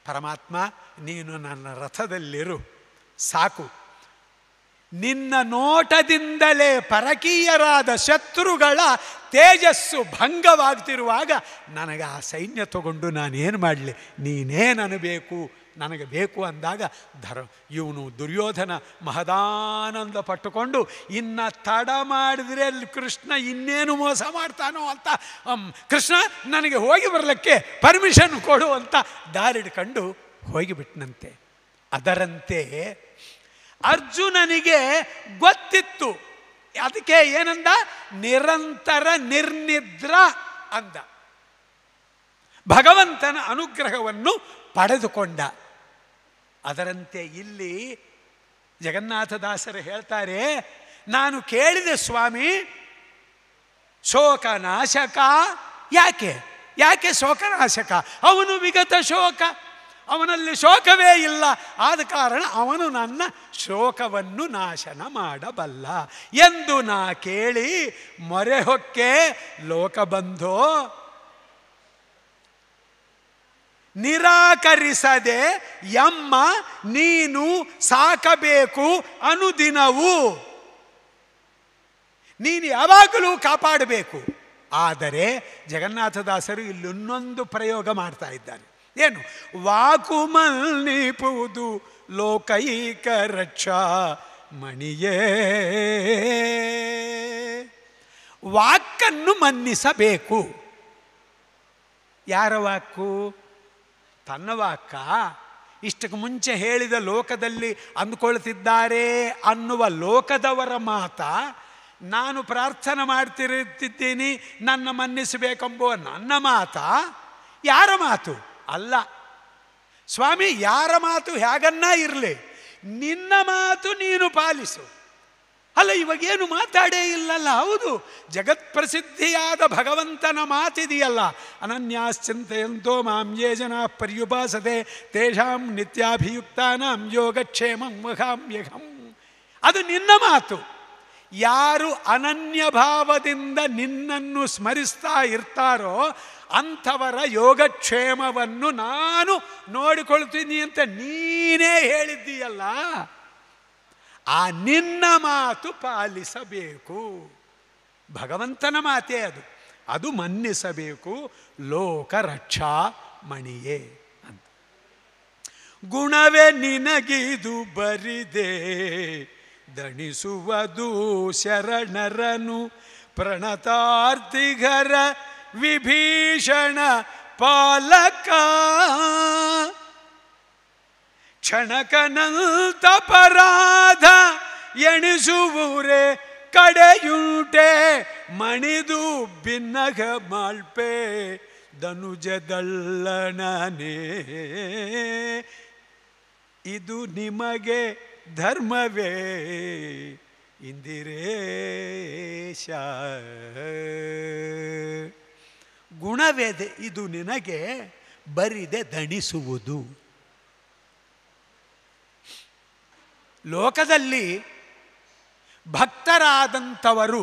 పరమాత్మ నేను నన్న ನನ್ನ ಸಾಕು ನಿನ್ನ ನೋಟದಿಂದಲೇ ಪರಕೀಯರಾದ ಶತ್ರುಗಳ ತೇಜಸ್ಸು ಭಂಗವಾಗ್ತಿರುವಾಗ ನನಗೆ ಆ ಸೈನ್ಯ ತಗೊಂಡು ನಾನೇನು ಮಾಡಲಿ ಬೇಕು ನನಗೆ ಬೇಕು ಅಂದಾಗ ಧರ ಇವನು ದುರ್ಯೋಧನ ಮಹದಾನಂದ ಪಟ್ಟುಕೊಂಡು ಇನ್ನು ತಡ ಮಾಡಿದ್ರೆ ಅಲ್ಲಿ ಕೃಷ್ಣ ಇನ್ನೇನು ಮೋಸ ಮಾಡ್ತಾನೋ ಅಂತ ಕೃಷ್ಣ ನನಗೆ ಹೋಗಿ ಬರಲಿಕ್ಕೆ ಪರ್ಮಿಷನ್ ಕೊಡು ಅಂತ ದಾರಿಡ್ಕೊಂಡು ಹೋಗಿಬಿಟ್ನಂತೆ ಅದರಂತೆ ಅರ್ಜುನನಿಗೆ ಗೊತ್ತಿತ್ತು ಅದಕ್ಕೆ ಏನಂದ ನಿರಂತರ ನಿರ್ನಿದ್ರ ಅಂದ ಭಗವಂತನ ಅನುಗ್ರಹವನ್ನು ಪಡೆದುಕೊಂಡ ಅದರಂತೆ ಇಲ್ಲಿ ಜಗನ್ನಾಥದಾಸರು ಹೇಳ್ತಾರೆ ನಾನು ಕೇಳಿದೆ ಸ್ವಾಮಿ ಶೋಕನಾಶಕ ಯಾಕೆ ಯಾಕೆ ಶೋಕನಾಶಕ ಅವನು ವಿಗತ ಶೋಕ ಅವನಲ್ಲಿ ಶೋಕವೇ ಇಲ್ಲ ಆದ ಕಾರಣ ಅವನು ನನ್ನ ಶೋಕವನ್ನು ನಾಶನ ಮಾಡಬಲ್ಲ ಎಂದು ನಾ ಕೇಳಿ ಮೊರೆ ಹೊಕ್ಕೆ ಲೋಕ ಬಂಧೋ ನಿರಾಕರಿಸದೆ ಎಮ್ಮ ನೀನು ಸಾಕಬೇಕು ಅನುದಿನವು ನೀನು ಯಾವಾಗಲೂ ಕಾಪಾಡಬೇಕು ಆದರೆ ಜಗನ್ನಾಥದಾಸರು ಇಲ್ಲೊನ್ನೊಂದು ಪ್ರಯೋಗ ಮಾಡ್ತಾ ಇದ್ದಾನೆ ಏನು ವಾಕುಮಲ್ನಿಪುದು ಲೋಕೈಕ ರಕ್ಷಾ ಮಣಿಯೇ ವಾಕನ್ನು ಮನ್ನಿಸಬೇಕು ಯಾರ ವಾಕು ತನ್ನ ವಾಕ ಇಷ್ಟಕ್ಕೆ ಮುಂಚೆ ಹೇಳಿದ ಲೋಕದಲ್ಲಿ ಅಂದುಕೊಳ್ತಿದ್ದಾರೆ ಅನ್ನುವ ಲೋಕದವರ ಮಾತ ನಾನು ಪ್ರಾರ್ಥನೆ ಮಾಡ್ತಿರುತ್ತಿದ್ದೀನಿ ನನ್ನ ಮನ್ನಿಸಬೇಕೆಂಬುವ ನನ್ನ ಮಾತ ಯಾರ ಮಾತು ಅಲ್ಲ ಸ್ವಾಮಿ ಯಾರ ಮಾತು ಹೇಗನ್ನ ಇರಲಿ ನಿನ್ನ ಮಾತು ನೀನು ಪಾಲಿಸು ಅಲ್ಲ ಇವಾಗೇನು ಮಾತಾಡೇ ಇಲ್ಲಲ್ಲ ಹೌದು ಜಗತ್ಪ್ರಸಿದ್ಧಿಯಾದ ಭಗವಂತನ ಮಾತಿದೆಯಲ್ಲ ಅನನ್ಯಾಶ್ಚಿಂತೆಯಂತೋ ಮಾಂ ಯೇ ಜನ ಪರ್ಯುಪಾಸತೆ ತೇಷಾಂ ನಿತ್ಯಾಭಿಯುಕ್ತಾನಾಂ ಯೋಗಕ್ಷೇಮಂ ಮಹಾಂ ಅದು ನಿನ್ನ ಮಾತು ಯಾರು ಅನನ್ಯ ಭಾವದಿಂದ ನಿನ್ನನ್ನು ಸ್ಮರಿಸ್ತಾ ಇರ್ತಾರೋ ಅಂಥವರ ಯೋಗಕ್ಷೇಮವನ್ನು ನಾನು ನೋಡಿಕೊಳ್ತೀನಿ ಅಂತ ನೀನೇ ಹೇಳಿದ್ದೀಯಲ್ಲ ಆ ನಿನ್ನ ಮಾತು ಪಾಲಿಸಬೇಕು ಭಗವಂತನ ಮಾತೇ ಅದು ಅದು ಮನ್ನಿಸಬೇಕು ಲೋಕ ರಕ್ಷಾ ಮಣಿಯೇ ಅಂತ ಗುಣವೇ ನಿನಗಿದು ಬರಿದೆ ದಣಿಸುವುದು ಶರಣರನು ಪ್ರಣತಾರ್ತಿಘರ ವಿಭೀಷಣ ಪಾಲಕ ತಪರಾಧ ಎಣಿಸುವುರೇ ಕಡೆಯುಂಟೆ ಮಣಿದು ಭಿನ್ನಗ ಮಾಳ್ಪೆ ಧನುಜದಲ್ಲಣನೇ ಇದು ನಿಮಗೆ ಧರ್ಮವೇ ಇಂದಿರೇಶ ಗುಣವೇದೆ ಇದು ನಿನಗೆ ಬರಿದೆ ದಣಿಸುವುದು ಲೋಕದಲ್ಲಿ ಭಕ್ತರಾದಂಥವರು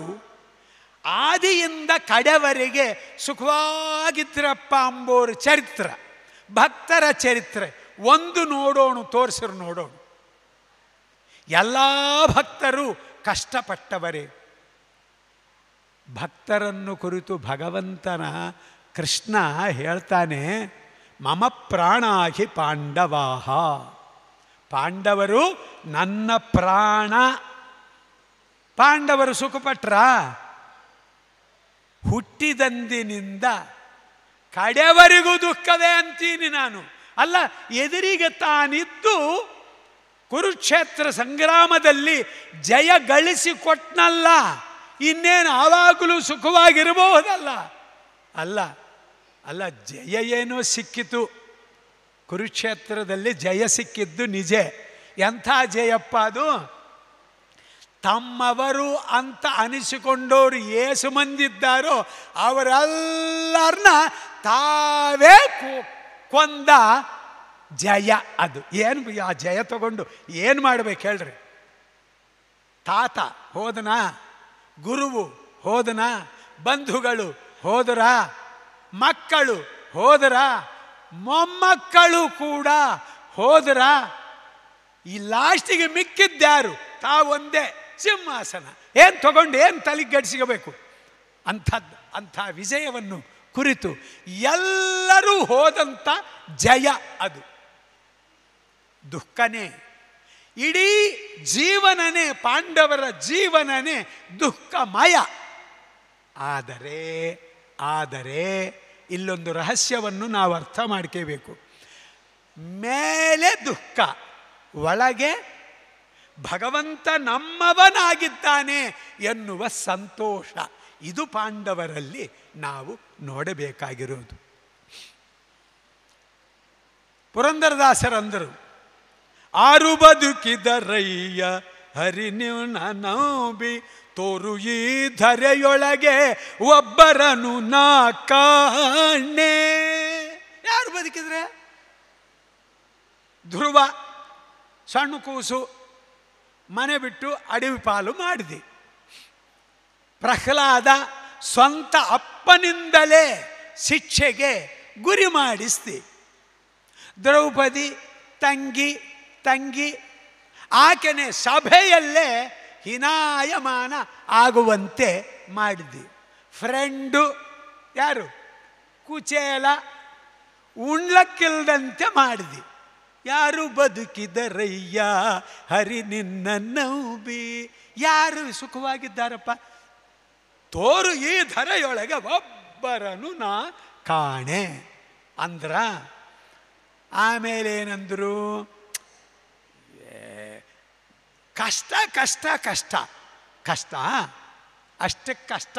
ಆದಿಯಿಂದ ಕಡೆವರೆಗೆ ಸುಖವಾಗಿದ್ದರಪ್ಪ ಅಂಬೋರು ಚರಿತ್ರ ಭಕ್ತರ ಚರಿತ್ರೆ ಒಂದು ನೋಡೋಣ ತೋರಿಸ್ರು ನೋಡೋಣ ಎಲ್ಲ ಭಕ್ತರು ಕಷ್ಟಪಟ್ಟವರೇ ಭಕ್ತರನ್ನು ಕುರಿತು ಭಗವಂತನ ಕೃಷ್ಣ ಹೇಳ್ತಾನೆ ಮಮ ಪ್ರಾಣಾಹಿ ಪಾಂಡವಾಹ ಪಾಂಡವರು ನನ್ನ ಪ್ರಾಣ ಪಾಂಡವರು ಸುಖಪಟ್ರ ಹುಟ್ಟಿದಂದಿನಿಂದ ಕಡೆವರೆಗೂ ದುಃಖವೇ ಅಂತೀನಿ ನಾನು ಅಲ್ಲ ಎದುರಿಗೆ ತಾನಿದ್ದು ಕುರುಕ್ಷೇತ್ರ ಸಂಗ್ರಾಮದಲ್ಲಿ ಜಯ ಗಳಿಸಿಕೊಟ್ನಲ್ಲ ಇನ್ನೇನು ಆವಾಗಲೂ ಸುಖವಾಗಿರಬಹುದಲ್ಲ ಅಲ್ಲ ಅಲ್ಲ ಜಯ ಏನೋ ಸಿಕ್ಕಿತು ಕುರುಕ್ಷೇತ್ರದಲ್ಲಿ ಜಯ ಸಿಕ್ಕಿದ್ದು ನಿಜ ಎಂಥ ಜಯಪ್ಪ ಅದು ತಮ್ಮವರು ಅಂತ ಅನಿಸಿಕೊಂಡವರು ಏಸು ಮಂದಿದ್ದಾರೋ ಅವರೆಲ್ಲರನ್ನ ತಾವೇ ಕೊಂದ ಜಯ ಅದು ಏನು ಆ ಜಯ ತಗೊಂಡು ಏನು ಮಾಡ್ಬೇಕು ಹೇಳ್ರಿ ತಾತ ಹೋದನ ಗುರುವು ಹೋದನ ಬಂಧುಗಳು ಹೋದರ ಮಕ್ಕಳು ಹೋದರ ಮೊಮ್ಮಕ್ಕಳು ಕೂಡ ಹೋದರ ಈ ಲಾಸ್ಟಿಗೆ ಮಿಕ್ಕಿದ್ದಾರು ತಾವೊಂದೇ ಸಿಂಹಾಸನ ಏನು ತಗೊಂಡು ಏನು ತಲೆಗಡಿಸಿಗಬೇಕು ಅಂಥದ್ದು ಅಂಥ ವಿಜಯವನ್ನು ಕುರಿತು ಎಲ್ಲರೂ ಹೋದಂಥ ಜಯ ಅದು ದುಃಖನೇ ಇಡೀ ಜೀವನನೇ ಪಾಂಡವರ ಜೀವನನೇ ದುಃಖಮಯ ಆದರೆ ಆದರೆ ಇಲ್ಲೊಂದು ರಹಸ್ಯವನ್ನು ನಾವು ಅರ್ಥ ಮಾಡ್ಕೋಬೇಕು ಮೇಲೆ ದುಃಖ ಒಳಗೆ ಭಗವಂತ ನಮ್ಮವನಾಗಿದ್ದಾನೆ ಎನ್ನುವ ಸಂತೋಷ ಇದು ಪಾಂಡವರಲ್ಲಿ ನಾವು ನೋಡಬೇಕಾಗಿರುವುದು ಪುರಂದರದಾಸರಂದರು ಆರು ಬದುಕಿದ ರಯ್ಯ ಹರಿ ನಂಬಿ ತೋರು ಈ ಧರೆಯೊಳಗೆ ಒಬ್ಬರನು ನಾ ಕಾಣೆ ಯಾರು ಬದುಕಿದ್ರೆ ಧ್ರುವ ಸಣ್ಣ ಕೂಸು ಮನೆ ಬಿಟ್ಟು ಅಡವಿ ಪಾಲು ಮಾಡಿದೆ ಪ್ರಹ್ಲಾದ ಸ್ವಂತ ಅಪ್ಪನಿಂದಲೇ ಶಿಕ್ಷೆಗೆ ಗುರಿ ಮಾಡಿಸ್ತಿ ದ್ರೌಪದಿ ತಂಗಿ ತಂಗಿ ಆಕೆನೆ ಸಭೆಯಲ್ಲೇ ಹೀನಾಯಮಾನ ಆಗುವಂತೆ ಮಾಡಿದ್ವಿ ಫ್ರೆಂಡು ಯಾರು ಕುಚೇಲ ಉಣ್ಲಕ್ಕಿಲ್ದಂತೆ ಮಾಡಿದ್ವಿ ಯಾರು ಬದುಕಿದರಯ್ಯ ಹರಿ ನಿನ್ನ ನೌಬಿ ಯಾರು ಸುಖವಾಗಿದ್ದಾರಪ್ಪ ತೋರು ಈ ಧರೆಯೊಳಗೆ ಒಬ್ಬರನು ನಾ ಕಾಣೆ ಅಂದ್ರ ಆಮೇಲೆ ಏನಂದ್ರು ಕಷ್ಟ ಕಷ್ಟ ಕಷ್ಟ ಕಷ್ಟ ಅಷ್ಟಕ್ಕೆ ಕಷ್ಟ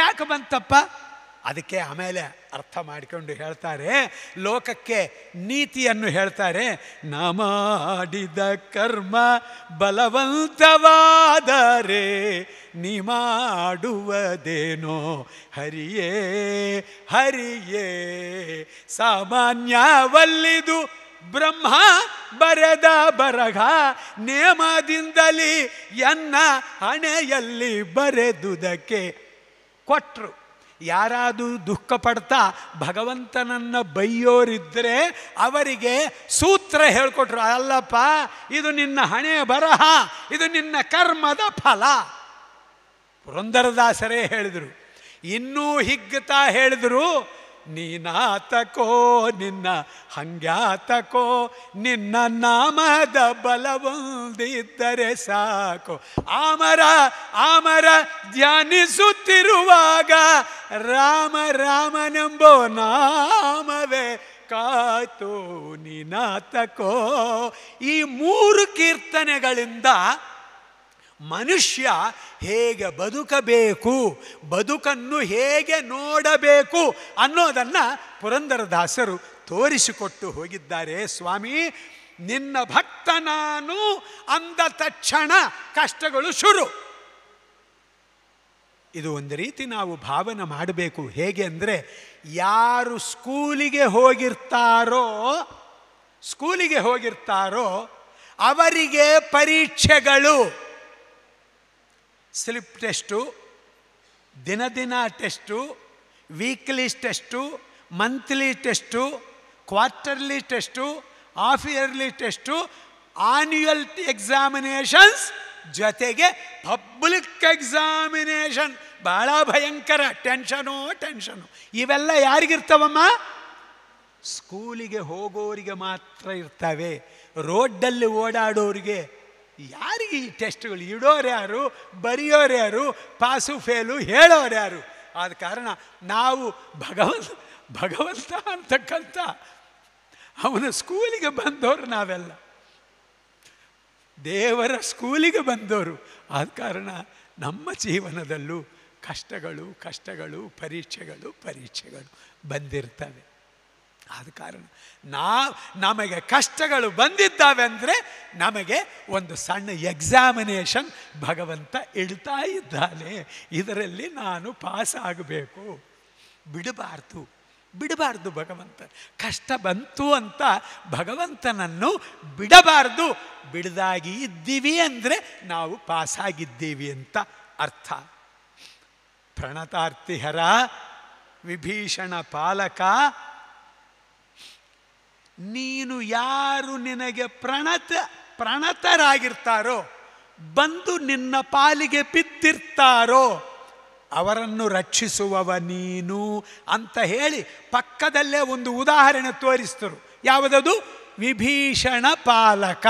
ಯಾಕೆ ಬಂತಪ್ಪ ಅದಕ್ಕೆ ಆಮೇಲೆ ಅರ್ಥ ಮಾಡಿಕೊಂಡು ಹೇಳ್ತಾರೆ ಲೋಕಕ್ಕೆ ನೀತಿಯನ್ನು ಹೇಳ್ತಾರೆ ನ ಮಾಡಿದ ಕರ್ಮ ಬಲವಂತವಾದರೆ ನೀ ಮಾಡುವುದೇನೋ ಹರಿಯೇ ಹರಿಯೇ ಸಾಮಾನ್ಯವಲ್ಲಿದು ಬ್ರಹ್ಮ ಬರೆದ ಬರಹ ನೇಮದಿಂದಲಿ ಎನ್ನ ಹಣೆಯಲ್ಲಿ ಬರೆದುದಕ್ಕೆ ಕೊಟ್ರು ಯಾರಾದರೂ ದುಃಖ ಪಡ್ತಾ ಭಗವಂತನನ್ನು ಬೈಯೋರಿದ್ದರೆ ಅವರಿಗೆ ಸೂತ್ರ ಹೇಳ್ಕೊಟ್ರು ಅಲ್ಲಪ್ಪ ಇದು ನಿನ್ನ ಹಣೆ ಬರಹ ಇದು ನಿನ್ನ ಕರ್ಮದ ಫಲ ಪುರಂದರದಾಸರೇ ಹೇಳಿದರು ಇನ್ನೂ ಹಿಗ್ಗುತ್ತಾ ಹೇಳಿದರು ನೀನಾತಕೋ ನಿನ್ನ ಹಂಗ್ಯಾತಕೋ ನಿನ್ನ ನಾಮದ ಬಲವೊಂದಿದ್ದರೆ ಸಾಕು ಆಮರ ಆಮರ ಧ್ಯಾನಿಸುತ್ತಿರುವಾಗ ರಾಮ ರಾಮನೆಂಬೋ ನಾಮವೇ ಕಾತು ನೀನಾತಕೋ ಈ ಮೂರು ಕೀರ್ತನೆಗಳಿಂದ ಮನುಷ್ಯ ಹೇಗೆ ಬದುಕಬೇಕು ಬದುಕನ್ನು ಹೇಗೆ ನೋಡಬೇಕು ಅನ್ನೋದನ್ನು ಪುರಂದರದಾಸರು ತೋರಿಸಿಕೊಟ್ಟು ಹೋಗಿದ್ದಾರೆ ಸ್ವಾಮಿ ನಿನ್ನ ಭಕ್ತ ನಾನು ಅಂದ ತಕ್ಷಣ ಕಷ್ಟಗಳು ಶುರು ಇದು ಒಂದು ರೀತಿ ನಾವು ಭಾವನೆ ಮಾಡಬೇಕು ಹೇಗೆ ಅಂದರೆ ಯಾರು ಸ್ಕೂಲಿಗೆ ಹೋಗಿರ್ತಾರೋ ಸ್ಕೂಲಿಗೆ ಹೋಗಿರ್ತಾರೋ ಅವರಿಗೆ ಪರೀಕ್ಷೆಗಳು ಸ್ಲಿಪ್ ಟೆಸ್ಟು ದಿನ ದಿನ test weekly test monthly test quarterly test half yearly test annual examinations ಜೊತೆಗೆ ಪಬ್ಲಿಕ್ ಎಕ್ಸಾಮಿನೇಷನ್ ಬಹಳ ಭಯಂಕರ ಟೆನ್ಷನು ಟೆನ್ಷನು ಇವೆಲ್ಲ ಯಾರಿಗಿರ್ತವಮ್ಮ ಸ್ಕೂಲಿಗೆ ಹೋಗೋರಿಗೆ ಮಾತ್ರ ಇರ್ತವೆ ರೋಡಲ್ಲಿ ಓಡಾಡೋರಿಗೆ ಯಾರಿಗೆ ಈ ಟೆಸ್ಟ್ಗಳು ಇಡೋರು ಯಾರು ಬರೆಯೋರು ಯಾರು ಪಾಸು ಫೇಲು ಹೇಳೋರು ಯಾರು ಆದ ಕಾರಣ ನಾವು ಭಗವಂತ ಭಗವಂತ ಅಂತಕ್ಕಂಥ ಅವನ ಸ್ಕೂಲಿಗೆ ಬಂದವರು ನಾವೆಲ್ಲ ದೇವರ ಸ್ಕೂಲಿಗೆ ಬಂದವರು ಆದ ಕಾರಣ ನಮ್ಮ ಜೀವನದಲ್ಲೂ ಕಷ್ಟಗಳು ಕಷ್ಟಗಳು ಪರೀಕ್ಷೆಗಳು ಪರೀಕ್ಷೆಗಳು ಬಂದಿರ್ತವೆ ಆದ ಕಾರಣ ನಾ ನಮಗೆ ಕಷ್ಟಗಳು ಬಂದಿದ್ದಾವೆ ಅಂದರೆ ನಮಗೆ ಒಂದು ಸಣ್ಣ ಎಕ್ಸಾಮಿನೇಷನ್ ಭಗವಂತ ಇಡ್ತಾ ಇದ್ದಾನೆ ಇದರಲ್ಲಿ ನಾನು ಪಾಸ್ ಆಗಬೇಕು ಬಿಡಬಾರ್ದು ಬಿಡಬಾರ್ದು ಭಗವಂತ ಕಷ್ಟ ಬಂತು ಅಂತ ಭಗವಂತನನ್ನು ಬಿಡಬಾರ್ದು ಬಿಡದಾಗಿ ಇದ್ದೀವಿ ಅಂದರೆ ನಾವು ಪಾಸಾಗಿದ್ದೀವಿ ಅಂತ ಅರ್ಥ ಪ್ರಣತಾರ್ತಿಹರ ವಿಭೀಷಣ ಪಾಲಕ ನೀನು ಯಾರು ನಿನಗೆ ಪ್ರಣತ ಪ್ರಣತರಾಗಿರ್ತಾರೋ ಬಂದು ನಿನ್ನ ಪಾಲಿಗೆ ಬಿದ್ದಿರ್ತಾರೋ ಅವರನ್ನು ರಕ್ಷಿಸುವವ ನೀನು ಅಂತ ಹೇಳಿ ಪಕ್ಕದಲ್ಲೇ ಒಂದು ಉದಾಹರಣೆ ತೋರಿಸ್ತರು ಯಾವುದದು ವಿಭೀಷಣ ಪಾಲಕ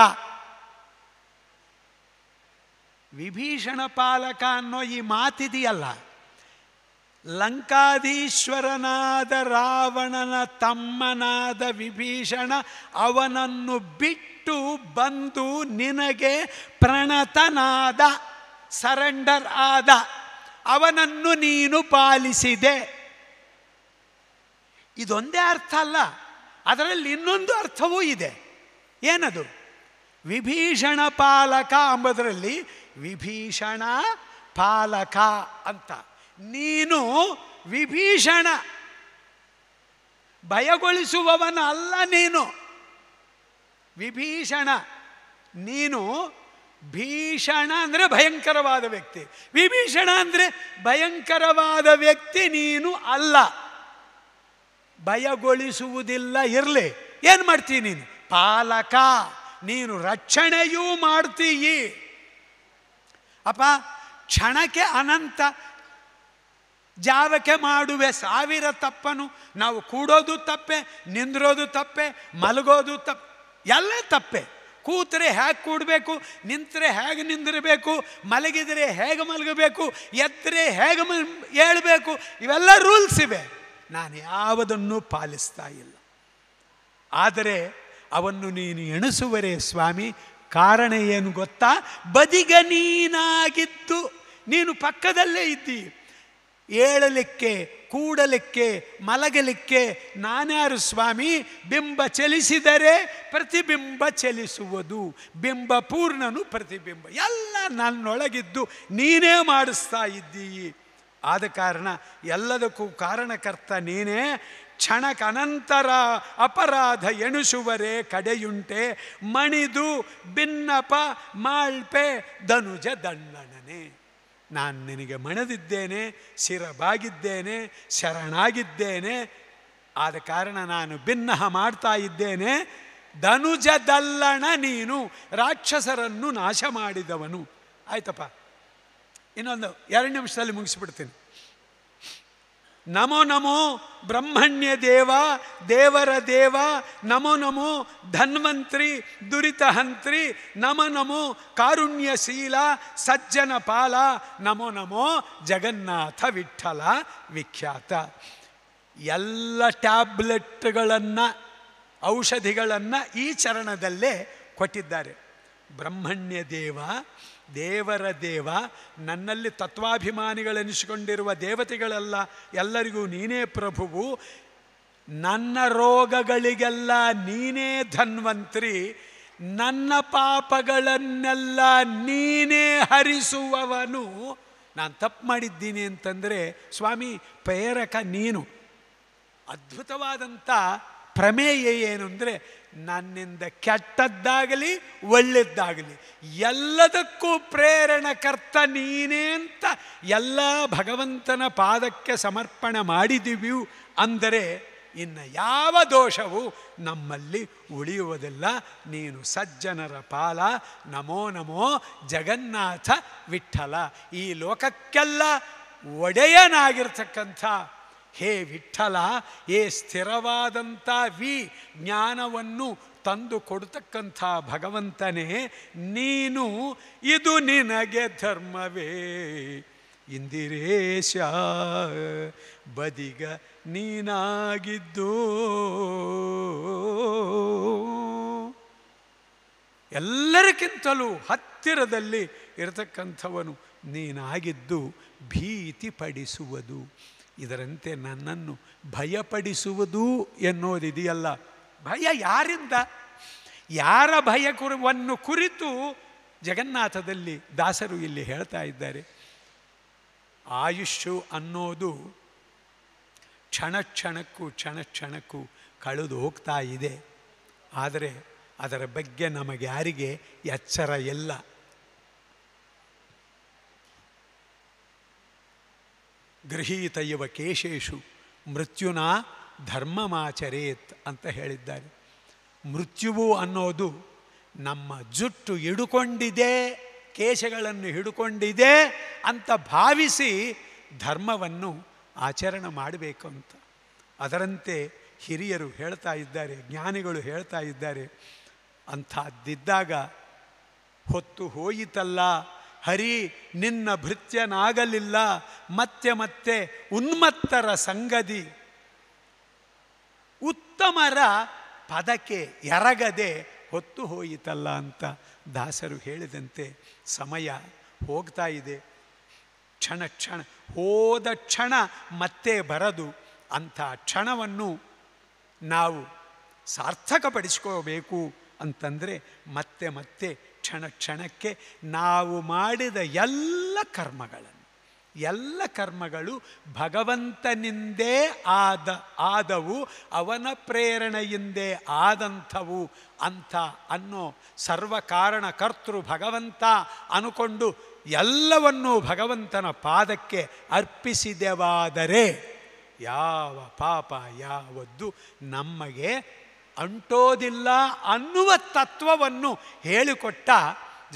ವಿಭೀಷಣ ಪಾಲಕ ಅನ್ನೋ ಈ ಮಾತಿದೆಯಲ್ಲ ಲಂಕಾಧೀಶ್ವರನಾದ ರಾವಣನ ತಮ್ಮನಾದ ವಿಭೀಷಣ ಅವನನ್ನು ಬಿಟ್ಟು ಬಂದು ನಿನಗೆ ಪ್ರಣತನಾದ ಸರೆಂಡರ್ ಆದ ಅವನನ್ನು ನೀನು ಪಾಲಿಸಿದೆ ಇದೊಂದೇ ಅರ್ಥ ಅಲ್ಲ ಅದರಲ್ಲಿ ಇನ್ನೊಂದು ಅರ್ಥವೂ ಇದೆ ಏನದು ವಿಭೀಷಣ ಪಾಲಕ ಅಂಬುದರಲ್ಲಿ ವಿಭೀಷಣ ಪಾಲಕ ಅಂತ ನೀನು ವಿಭೀಷಣ ಭಯಗೊಳಿಸುವವನ ಅಲ್ಲ ನೀನು ವಿಭೀಷಣ ನೀನು ಭೀಷಣ ಅಂದರೆ ಭಯಂಕರವಾದ ವ್ಯಕ್ತಿ ವಿಭೀಷಣ ಅಂದರೆ ಭಯಂಕರವಾದ ವ್ಯಕ್ತಿ ನೀನು ಅಲ್ಲ ಭಯಗೊಳಿಸುವುದಿಲ್ಲ ಇರಲಿ ಏನು ಮಾಡ್ತೀನಿ ನೀನು ಪಾಲಕ ನೀನು ರಕ್ಷಣೆಯೂ ಮಾಡ್ತೀಯಿ ಅಪ್ಪ ಕ್ಷಣಕ್ಕೆ ಅನಂತ ಜಾವಕ್ಕೆ ಮಾಡುವೆ ಸಾವಿರ ತಪ್ಪನು ನಾವು ಕೂಡೋದು ತಪ್ಪೆ ನಿಂದಿರೋದು ತಪ್ಪೆ ಮಲಗೋದು ತಪ್ಪೆ ಎಲ್ಲ ತಪ್ಪೆ ಕೂತರೆ ಹೇಗೆ ಕೂಡಬೇಕು ನಿಂತರೆ ಹೇಗೆ ನಿಂದಿರಬೇಕು ಮಲಗಿದರೆ ಹೇಗೆ ಮಲಗಬೇಕು ಎತ್ತರೆ ಹೇಗೆ ಮಲ್ ಏಳಬೇಕು ಇವೆಲ್ಲ ರೂಲ್ಸ್ ಇವೆ ನಾನು ಯಾವುದನ್ನು ಪಾಲಿಸ್ತಾ ಇಲ್ಲ ಆದರೆ ಅವನ್ನು ನೀನು ಎಣಿಸುವರೆ ಸ್ವಾಮಿ ಕಾರಣ ಏನು ಗೊತ್ತಾ ಬದಿಗ ನೀನಾಗಿತ್ತು ನೀನು ಪಕ್ಕದಲ್ಲೇ ಇದ್ದೀ ಏಳಲಿಕ್ಕೆ ಕೂಡಲಿಕ್ಕೆ ಮಲಗಲಿಕ್ಕೆ ನಾನ್ಯಾರು ಸ್ವಾಮಿ ಬಿಂಬ ಚಲಿಸಿದರೆ ಪ್ರತಿಬಿಂಬ ಚಲಿಸುವುದು ಬಿಂಬ ಪೂರ್ಣನು ಪ್ರತಿಬಿಂಬ ಎಲ್ಲ ನನ್ನೊಳಗಿದ್ದು ನೀನೇ ಮಾಡಿಸ್ತಾ ಇದ್ದೀಯಿ ಆದ ಕಾರಣ ಎಲ್ಲದಕ್ಕೂ ಕಾರಣಕರ್ತ ನೀನೇ ಅನಂತರ ಅಪರಾಧ ಎಣಿಸುವರೆ ಕಡೆಯುಂಟೆ ಮಣಿದು ಬಿನ್ನಪ ಮಾಳ್ಪೆ ಧನುಜ ದಣ್ಣನೇ ನಾನು ನಿನಗೆ ಮಣದಿದ್ದೇನೆ ಸಿರಬಾಗಿದ್ದೇನೆ ಶರಣಾಗಿದ್ದೇನೆ ಆದ ಕಾರಣ ನಾನು ಭಿನ್ನಹ ಮಾಡ್ತಾ ಇದ್ದೇನೆ ಧನುಜದಲ್ಲಣ ನೀನು ರಾಕ್ಷಸರನ್ನು ನಾಶ ಮಾಡಿದವನು ಆಯ್ತಪ್ಪ ಇನ್ನೊಂದು ಎರಡು ನಿಮಿಷದಲ್ಲಿ ಮುಗಿಸ್ಬಿಡ್ತೀನಿ ನಮೋ ನಮೋ ಬ್ರಹ್ಮಣ್ಯ ದೇವ ದೇವರ ದೇವ ನಮೋ ನಮೋ ಧನ್ವಂತ್ರಿ ದುರಿತಹಂತ್ರಿ ನಮ ನಮೋ ಕಾರುಣ್ಯಶೀಲ ಸಜ್ಜನ ಪಾಲ ನಮೋ ನಮೋ ಜಗನ್ನಾಥ ವಿಠಲ ವಿಖ್ಯಾತ ಎಲ್ಲ ಟ್ಯಾಬ್ಲೆಟ್ಗಳನ್ನು ಔಷಧಿಗಳನ್ನು ಈ ಚರಣದಲ್ಲೇ ಕೊಟ್ಟಿದ್ದಾರೆ ಬ್ರಹ್ಮಣ್ಯ ದೇವ ದೇವರ ದೇವ ನನ್ನಲ್ಲಿ ತತ್ವಾಭಿಮಾನಿಗಳೆನಿಸಿಕೊಂಡಿರುವ ದೇವತೆಗಳೆಲ್ಲ ಎಲ್ಲರಿಗೂ ನೀನೇ ಪ್ರಭುವು ನನ್ನ ರೋಗಗಳಿಗೆಲ್ಲ ನೀನೇ ಧನ್ವಂತ್ರಿ ನನ್ನ ಪಾಪಗಳನ್ನೆಲ್ಲ ನೀನೇ ಹರಿಸುವವನು ನಾನು ತಪ್ಪು ಮಾಡಿದ್ದೀನಿ ಅಂತಂದರೆ ಸ್ವಾಮಿ ಪ್ರೇರಕ ನೀನು ಅದ್ಭುತವಾದಂಥ ಪ್ರಮೇಯ ಏನು ಅಂದರೆ ನನ್ನಿಂದ ಕೆಟ್ಟದ್ದಾಗಲಿ ಒಳ್ಳೆದ್ದಾಗಲಿ ಎಲ್ಲದಕ್ಕೂ ಪ್ರೇರಣಕರ್ತ ನೀನೇ ಅಂತ ಎಲ್ಲ ಭಗವಂತನ ಪಾದಕ್ಕೆ ಸಮರ್ಪಣೆ ಮಾಡಿದೀವಿ ಅಂದರೆ ಇನ್ನು ಯಾವ ದೋಷವೂ ನಮ್ಮಲ್ಲಿ ಉಳಿಯುವುದಿಲ್ಲ ನೀನು ಸಜ್ಜನರ ಪಾಲ ನಮೋ ನಮೋ ಜಗನ್ನಾಥ ವಿಠಲ ಈ ಲೋಕಕ್ಕೆಲ್ಲ ಒಡೆಯನಾಗಿರ್ತಕ್ಕಂಥ ಹೇ ವಿಠಲ ಏ ಸ್ಥಿರವಾದಂಥ ವಿ ಜ್ಞಾನವನ್ನು ತಂದು ಕೊಡ್ತಕ್ಕಂಥ ಭಗವಂತನೇ ನೀನು ಇದು ನಿನಗೆ ಧರ್ಮವೇ ಇಂದಿರೇಶ ಬದಿಗ ನೀನಾಗಿದ್ದು ಎಲ್ಲರಿಗಿಂತಲೂ ಹತ್ತಿರದಲ್ಲಿ ಇರತಕ್ಕಂಥವನು ನೀನಾಗಿದ್ದು ಭೀತಿ ಇದರಂತೆ ನನ್ನನ್ನು ಭಯಪಡಿಸುವುದು ಎನ್ನುವುದಿದೆಯಲ್ಲ ಭಯ ಯಾರಿಂದ ಯಾರ ಭಯ ಕುರುವನ್ನು ಕುರಿತು ಜಗನ್ನಾಥದಲ್ಲಿ ದಾಸರು ಇಲ್ಲಿ ಹೇಳ್ತಾ ಇದ್ದಾರೆ ಆಯುಷ್ಯು ಅನ್ನೋದು ಕ್ಷಣ ಕ್ಷಣಕ್ಕೂ ಕ್ಷಣ ಕ್ಷಣಕ್ಕೂ ಕಳೆದು ಹೋಗ್ತಾ ಇದೆ ಆದರೆ ಅದರ ಬಗ್ಗೆ ನಮಗೆ ಯಾರಿಗೆ ಎಚ್ಚರ ಇಲ್ಲ ಗೃಹೀತಯವ ಕೇಶೇಶು ಮೃತ್ಯುನ ಧರ್ಮಮಾಚರೇತ್ ಅಂತ ಹೇಳಿದ್ದಾರೆ ಮೃತ್ಯುವು ಅನ್ನೋದು ನಮ್ಮ ಜುಟ್ಟು ಹಿಡುಕೊಂಡಿದೆ ಕೇಶಗಳನ್ನು ಹಿಡುಕೊಂಡಿದೆ ಅಂತ ಭಾವಿಸಿ ಧರ್ಮವನ್ನು ಆಚರಣೆ ಮಾಡಬೇಕು ಅಂತ ಅದರಂತೆ ಹಿರಿಯರು ಹೇಳ್ತಾ ಇದ್ದಾರೆ ಜ್ಞಾನಿಗಳು ಹೇಳ್ತಾ ಇದ್ದಾರೆ ಅಂಥದ್ದಿದ್ದಾಗ ಹೊತ್ತು ಹೋಯಿತಲ್ಲ ಹರಿ ನಿನ್ನ ಭೃತ್ಯನಾಗಲಿಲ್ಲ ಮತ್ತೆ ಮತ್ತೆ ಉನ್ಮತ್ತರ ಸಂಗದಿ ಉತ್ತಮರ ಪದಕ್ಕೆ ಎರಗದೆ ಹೊತ್ತು ಹೋಯಿತಲ್ಲ ಅಂತ ದಾಸರು ಹೇಳಿದಂತೆ ಸಮಯ ಹೋಗ್ತಾ ಇದೆ ಕ್ಷಣ ಕ್ಷಣ ಹೋದ ಕ್ಷಣ ಮತ್ತೆ ಬರದು ಅಂಥ ಕ್ಷಣವನ್ನು ನಾವು ಸಾರ್ಥಕಪಡಿಸ್ಕೋಬೇಕು ಅಂತಂದರೆ ಮತ್ತೆ ಮತ್ತೆ ಕ್ಷಣ ಕ್ಷಣಕ್ಕೆ ನಾವು ಮಾಡಿದ ಎಲ್ಲ ಕರ್ಮಗಳನ್ನು ಎಲ್ಲ ಕರ್ಮಗಳು ಭಗವಂತನಿಂದೇ ಆದ ಆದವು ಅವನ ಪ್ರೇರಣೆಯಿಂದೇ ಆದಂಥವು ಅಂತ ಅನ್ನೋ ಸರ್ವ ಕಾರಣ ಕರ್ತೃ ಭಗವಂತ ಅನುಕೊಂಡು ಎಲ್ಲವನ್ನೂ ಭಗವಂತನ ಪಾದಕ್ಕೆ ಅರ್ಪಿಸಿದೆವಾದರೆ ಯಾವ ಪಾಪ ಯಾವದ್ದು ನಮಗೆ ಅಂಟೋದಿಲ್ಲ ಅನ್ನುವ ತತ್ವವನ್ನು ಹೇಳಿಕೊಟ್ಟ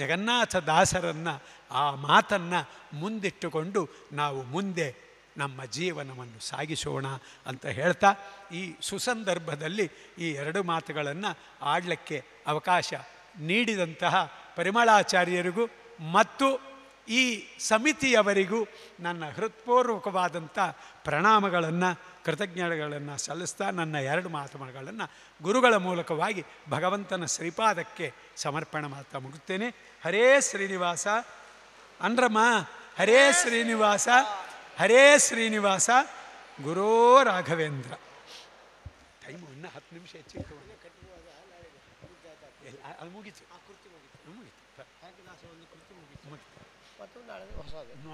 ಜಗನ್ನಾಥ ದಾಸರನ್ನು ಆ ಮಾತನ್ನು ಮುಂದಿಟ್ಟುಕೊಂಡು ನಾವು ಮುಂದೆ ನಮ್ಮ ಜೀವನವನ್ನು ಸಾಗಿಸೋಣ ಅಂತ ಹೇಳ್ತಾ ಈ ಸುಸಂದರ್ಭದಲ್ಲಿ ಈ ಎರಡು ಮಾತುಗಳನ್ನು ಆಡಲಿಕ್ಕೆ ಅವಕಾಶ ನೀಡಿದಂತಹ ಪರಿಮಳಾಚಾರ್ಯರಿಗೂ ಮತ್ತು ಈ ಸಮಿತಿಯವರಿಗೂ ನನ್ನ ಹೃತ್ಪೂರ್ವಕವಾದಂಥ ಪ್ರಣಾಮಗಳನ್ನು ಕೃತಜ್ಞತೆಗಳನ್ನು ಸಲ್ಲಿಸ್ತಾ ನನ್ನ ಎರಡು ಮಾತುಗಳನ್ನು ಗುರುಗಳ ಮೂಲಕವಾಗಿ ಭಗವಂತನ ಶ್ರೀಪಾದಕ್ಕೆ ಸಮರ್ಪಣೆ ಮಾಡ್ತಾ ಮುಗುತ್ತೇನೆ ಹರೇ ಶ್ರೀನಿವಾಸ ಅಂದ್ರಮ್ಮ ಹರೇ ಶ್ರೀನಿವಾಸ ಹರೇ ಶ್ರೀನಿವಾಸ ಗುರೋ ರಾಘವೇಂದ್ರ ಟೈಮು ಇನ್ನೂ ಹತ್ತು ನಿಮಿಷ ಹೆಚ್ಚಿತ್ತು ಅದು